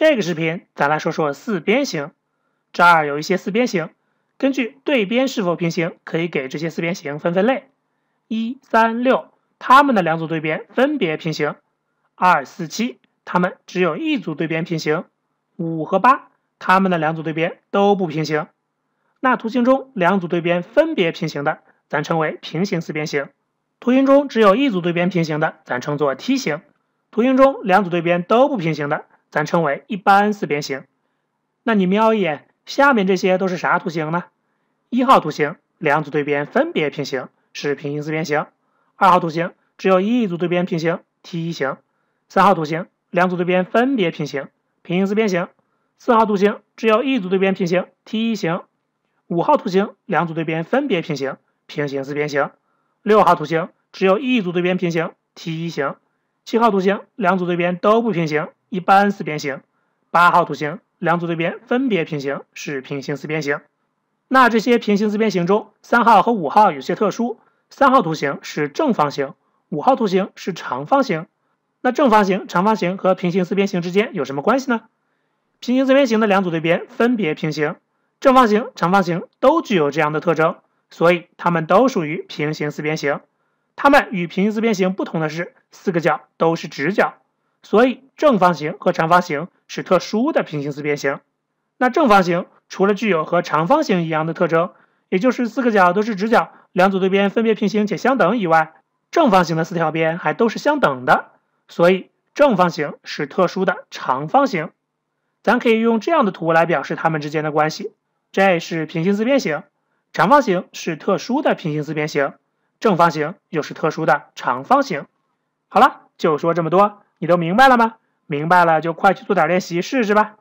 这个视频，咱来说说四边形。这儿有一些四边形，根据对边是否平行，可以给这些四边形分分类。一、三、六，它们的两组对边分别平行；二、四、七，它们只有一组对边平行；五和八，它们的两组对边都不平行。那图形中两组对边分别平行的，咱称为平行四边形；图形中只有一组对边平行的，咱称作梯形；图形中两组对边都不平行的。咱称为一般四边形。那你瞄一眼，下面这些都是啥图形呢？一号图形，两组对边分别平行，是平行四边形。二号图形，只有一组对边平行，t 一型。三号图形，两组对边分别平行，平行四边形。四号图形，只有一组对边平行，t 一型。五号图形，两组对边分别平行，平行四边形。六号图形，只有一组对边平行，t 一型。七号图形，两组对边都不平行。一般四边形，八号图形两组对边分别平行是平行四边形。那这些平行四边形中，三号和五号有些特殊，三号图形是正方形，五号图形是长方形。那正方形、长方形和平行四边形之间有什么关系呢？平行四边形的两组对边分别平行，正方形、长方形都具有这样的特征，所以它们都属于平行四边形。它们与平行四边形不同的是，四个角都是直角。所以正方形和长方形是特殊的平行四边形。那正方形除了具有和长方形一样的特征，也就是四个角都是直角，两组对边分别平行且相等以外，正方形的四条边还都是相等的。所以正方形是特殊的长方形。咱可以用这样的图来表示它们之间的关系。这是平行四边形，长方形是特殊的平行四边形，正方形又是特殊的长方形。好了，就说这么多。你都明白了吗？明白了就快去做点练习试试吧。